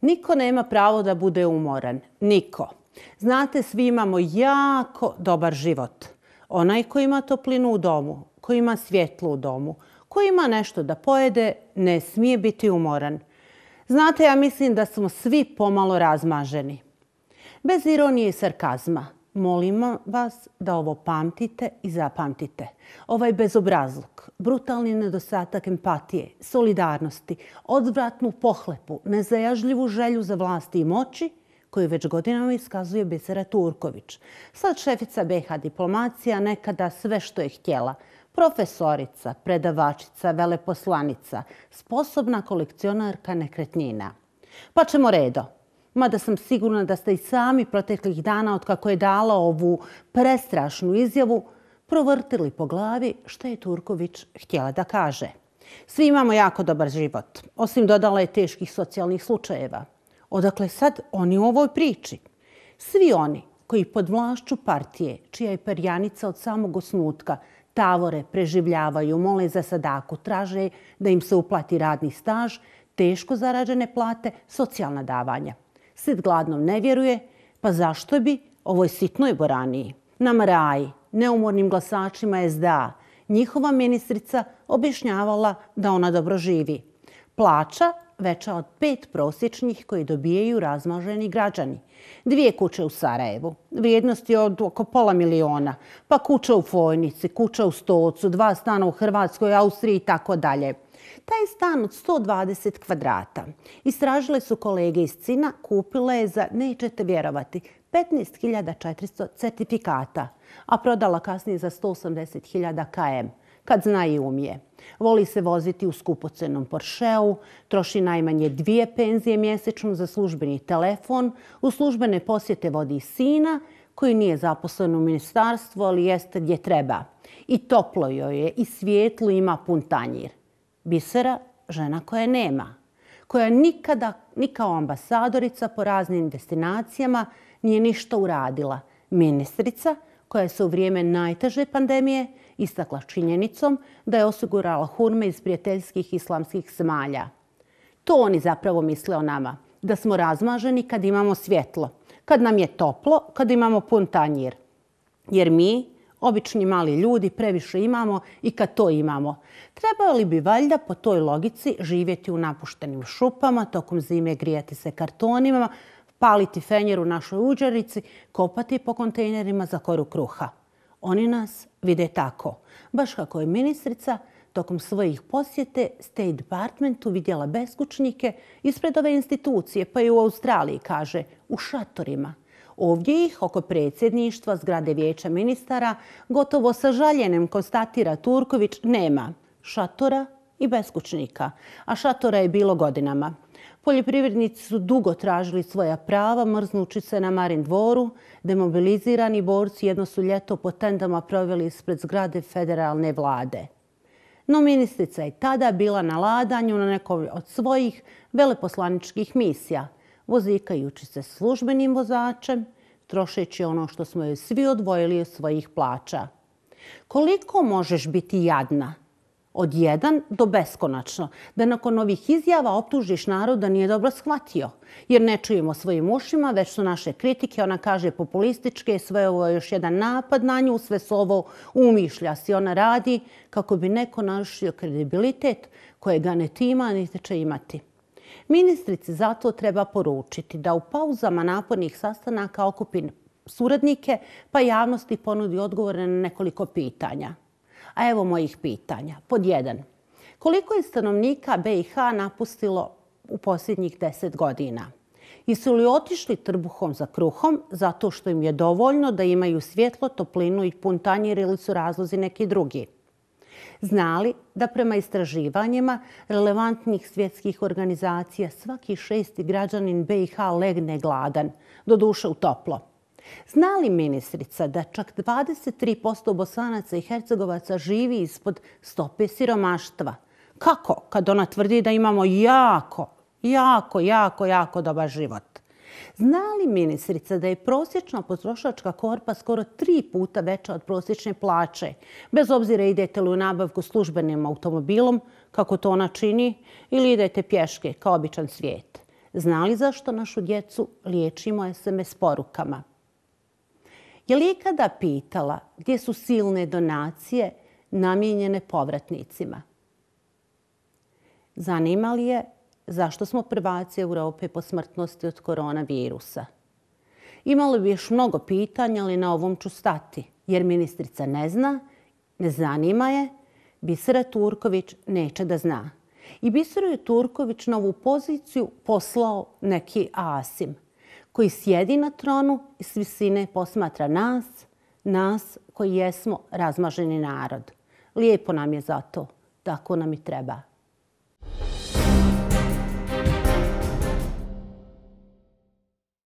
Niko nema pravo da bude umoran. Niko. Znate, svi imamo jako dobar život. Onaj koji ima toplinu u domu, koji ima svjetlo u domu, koji ima nešto da pojede, ne smije biti umoran. Znate, ja mislim da smo svi pomalo razmaženi. Bez ironije i sarkazma, molim vas da ovo pamtite i zapamtite. Ovaj bezobrazluk, brutalni nedostatak empatije, solidarnosti, odvratnu pohlepu, nezajažljivu želju za vlasti i moći, koju već godinama iskazuje Bisera Turković. Sad šefica BH diplomacija, nekada sve što je htjela. Profesorica, predavačica, veleposlanica, sposobna kolekcionarka nekretnina. Pa ćemo redo mada sam sigurna da ste i sami proteklih dana od kako je dala ovu prestrašnu izjavu, provrtili po glavi što je Turković htjela da kaže. Svi imamo jako dobar život, osim dodala je teških socijalnih slučajeva. Odakle sad oni u ovoj priči? Svi oni koji pod vlašću partije, čija je perjanica od samog osnutka, tavore, preživljavaju, mole za sadaku, traže da im se uplati radni staž, teško zarađene plate, socijalna davanja – Sit gladnom ne vjeruje, pa zašto bi ovoj sitnoj boraniji? Na raj, neumornim glasačima SDA, njihova ministrica objašnjavala da ona dobro živi. Plaća veća od pet prosječnih koji dobijaju razmaženi građani. Dvije kuće u Sarajevu, vrijednosti od oko pola miliona, pa kuća u Fojnici, kuća u Stocu, dva stana u Hrvatskoj, Austriji i tako dalje. Taj stan od 120 kvadrata. Istražile su kolege iz Cina, kupila je za, nećete vjerovati, 15.400 certifikata, a prodala kasnije za 180.000 km, kad zna i umije. Voli se voziti u skupocenom Porsche-u, troši najmanje dvije penzije mjesečno za službeni telefon, u službene posjete vodi sina, koji nije zaposlen u ministarstvu, ali jeste gdje treba. I toplo joj je, i svijetlo ima pun tanjir bisera žena koja nema, koja nikada ni kao ambasadorica po raznim destinacijama nije ništa uradila. Ministrica koja se u vrijeme najteže pandemije istakla činjenicom da je osigurala hurme iz prijateljskih islamskih zemalja. To oni zapravo misle o nama, da smo razmaženi kad imamo svjetlo, kad nam je toplo, kad imamo pun tanjir. Jer mi, obični mali ljudi, previše imamo i kad to imamo. Trebali bi valjda po toj logici živjeti u napuštenim šupama, tokom zime grijati se kartonima, paliti fenjer u našoj uđarici, kopati po kontejnerima za koru kruha. Oni nas vide tako. Baš kako je ministrica tokom svojih posjete State Departmentu vidjela beskućnike ispred ove institucije, pa i u Australiji, kaže, u šatorima – Ovdje ih oko predsjedništva zgrade vijeća ministara gotovo sa žaljenem konstatira Turković nema šatora i beskućnika, a šatora je bilo godinama. Poljoprivrednici su dugo tražili svoja prava, mrznući se na Marin dvoru. Demobilizirani borci jedno su ljeto po tendama proveli ispred zgrade federalne vlade. No ministrica je tada bila na ladanju na nekoj od svojih veleposlaničkih misija – vozikajući se službenim vozačem, trošeći ono što smo joj svi odvojili od svojih plaća. Koliko možeš biti jadna? Od jedan do beskonačno, da nakon ovih izjava optužiš narod da nije dobro shvatio. Jer ne čujemo svojim ušima, već su naše kritike, ona kaže populističke, sve ovo je još jedan napad na nju, sve su ovo umišlja si. Ona radi kako bi neko našio kredibilitet kojega ne tima, niti će imati. Ministrici zato treba poručiti da u pauzama napornih sastanaka okupi suradnike pa javnosti ponudi odgovore na nekoliko pitanja. A evo mojih pitanja. Pod jedan. Koliko je stanovnika BiH napustilo u posljednjih deset godina? Jesu li otišli trbuhom za kruhom zato što im je dovoljno da imaju svjetlo, toplinu i puntanjir ili su razlozi neki drugi? Znali da prema istraživanjima relevantnih svjetskih organizacija svaki šesti građanin BiH legne gladan, do duše u toplo. Znali ministrica da čak 23% bosanaca i hercegovaca živi ispod stope siromaštva? Kako kad ona tvrdi da imamo jako, jako, jako, jako dobar život? Zna li ministrica da je prosječna potrošačka korpa skoro tri puta veća od prosječne plaće, bez obzira idete li u nabavku službenim automobilom, kako to ona čini, ili idete pješke, kao običan svijet? Zna li zašto našu djecu liječimo SMS porukama? Je li ikada pitala gdje su silne donacije namjenjene povratnicima? Zanima je zašto smo prvaci Europe po smrtnosti od koronavirusa. Imalo bi još mnogo pitanja, ali na ovom ću stati, jer ministrica ne zna, ne zanima je, Bisera Turković neće da zna. I Bisera je Turković na ovu poziciju poslao neki asim, koji sjedi na tronu i s visine posmatra nas, nas koji jesmo razmaženi narod. Lijepo nam je za to, tako nam i treba.